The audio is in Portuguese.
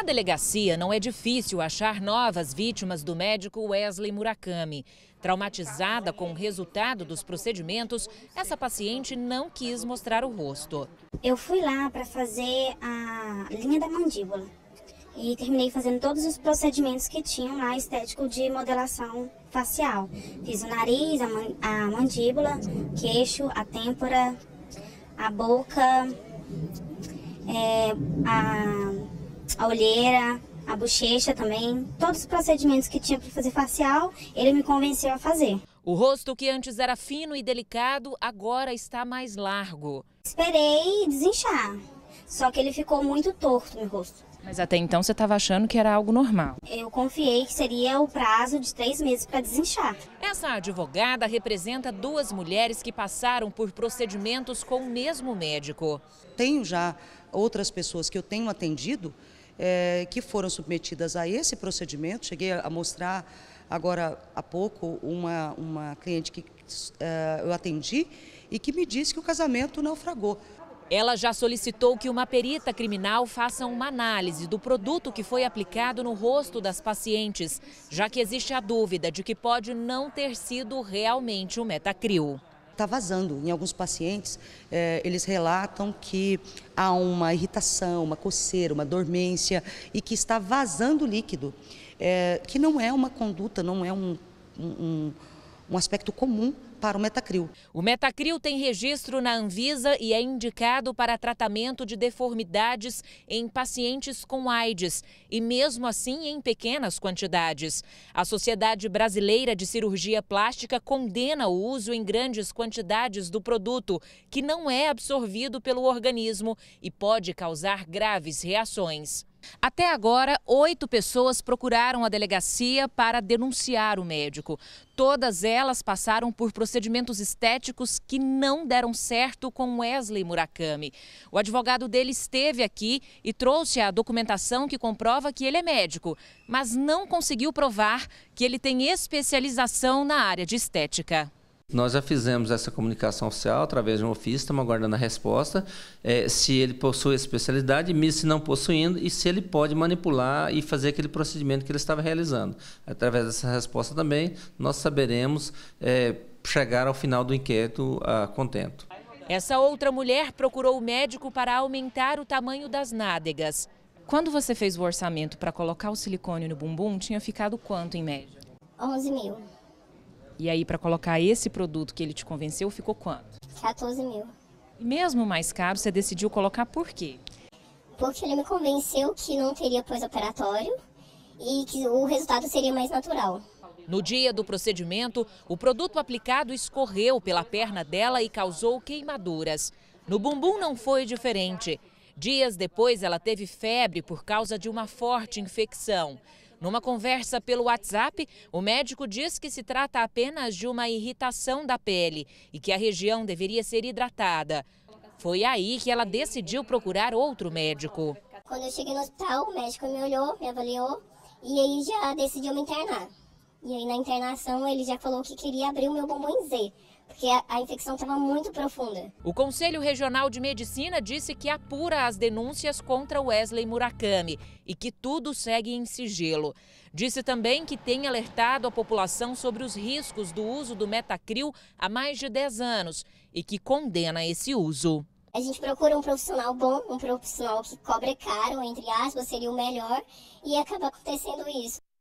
Na delegacia, não é difícil achar novas vítimas do médico Wesley Murakami. Traumatizada com o resultado dos procedimentos, essa paciente não quis mostrar o rosto. Eu fui lá para fazer a linha da mandíbula e terminei fazendo todos os procedimentos que tinham lá estético de modelação facial. Fiz o nariz, a, man a mandíbula, queixo, a têmpora, a boca, é, a a olheira, a bochecha também. Todos os procedimentos que tinha para fazer facial, ele me convenceu a fazer. O rosto que antes era fino e delicado, agora está mais largo. Esperei desinchar, só que ele ficou muito torto no rosto. Mas até então você estava achando que era algo normal. Eu confiei que seria o prazo de três meses para desinchar. Essa advogada representa duas mulheres que passaram por procedimentos com o mesmo médico. Tenho já outras pessoas que eu tenho atendido é, que foram submetidas a esse procedimento. Cheguei a mostrar agora há pouco uma, uma cliente que é, eu atendi e que me disse que o casamento naufragou. Ela já solicitou que uma perita criminal faça uma análise do produto que foi aplicado no rosto das pacientes, já que existe a dúvida de que pode não ter sido realmente o metacril está vazando. Em alguns pacientes, eh, eles relatam que há uma irritação, uma coceira, uma dormência e que está vazando líquido, é, que não é uma conduta, não é um, um, um aspecto comum para o metacril. O metacril tem registro na Anvisa e é indicado para tratamento de deformidades em pacientes com AIDS, e mesmo assim em pequenas quantidades. A Sociedade Brasileira de Cirurgia Plástica condena o uso em grandes quantidades do produto, que não é absorvido pelo organismo e pode causar graves reações. Até agora, oito pessoas procuraram a delegacia para denunciar o médico. Todas elas passaram por procedimentos estéticos que não deram certo com Wesley Murakami. O advogado dele esteve aqui e trouxe a documentação que comprova que ele é médico, mas não conseguiu provar que ele tem especialização na área de estética. Nós já fizemos essa comunicação oficial através de um ofício, estamos aguardando a resposta, é, se ele possui especialidade, se não possuindo, e se ele pode manipular e fazer aquele procedimento que ele estava realizando. Através dessa resposta também, nós saberemos é, chegar ao final do inquérito a contento. Essa outra mulher procurou o médico para aumentar o tamanho das nádegas. Quando você fez o orçamento para colocar o silicone no bumbum, tinha ficado quanto em média? 11 mil. E aí, para colocar esse produto que ele te convenceu, ficou quanto? 14 mil. E mesmo mais caro, você decidiu colocar por quê? Porque ele me convenceu que não teria pós-operatório e que o resultado seria mais natural. No dia do procedimento, o produto aplicado escorreu pela perna dela e causou queimaduras. No bumbum não foi diferente. Dias depois, ela teve febre por causa de uma forte infecção. Numa conversa pelo WhatsApp, o médico diz que se trata apenas de uma irritação da pele e que a região deveria ser hidratada. Foi aí que ela decidiu procurar outro médico. Quando eu cheguei no hospital, o médico me olhou, me avaliou e aí já decidiu me internar. E aí na internação ele já falou que queria abrir o meu bombom Z, porque a, infecção estava muito profunda. O Conselho Regional de Medicina disse que apura as denúncias contra Wesley Murakami e que tudo segue em sigilo. Disse também que tem alertado a população sobre os riscos do uso do metacril há mais de 10 anos e que condena esse uso. A gente procura um profissional bom, um profissional que cobra caro, entre aspas, seria o melhor, e acaba acontecendo isso.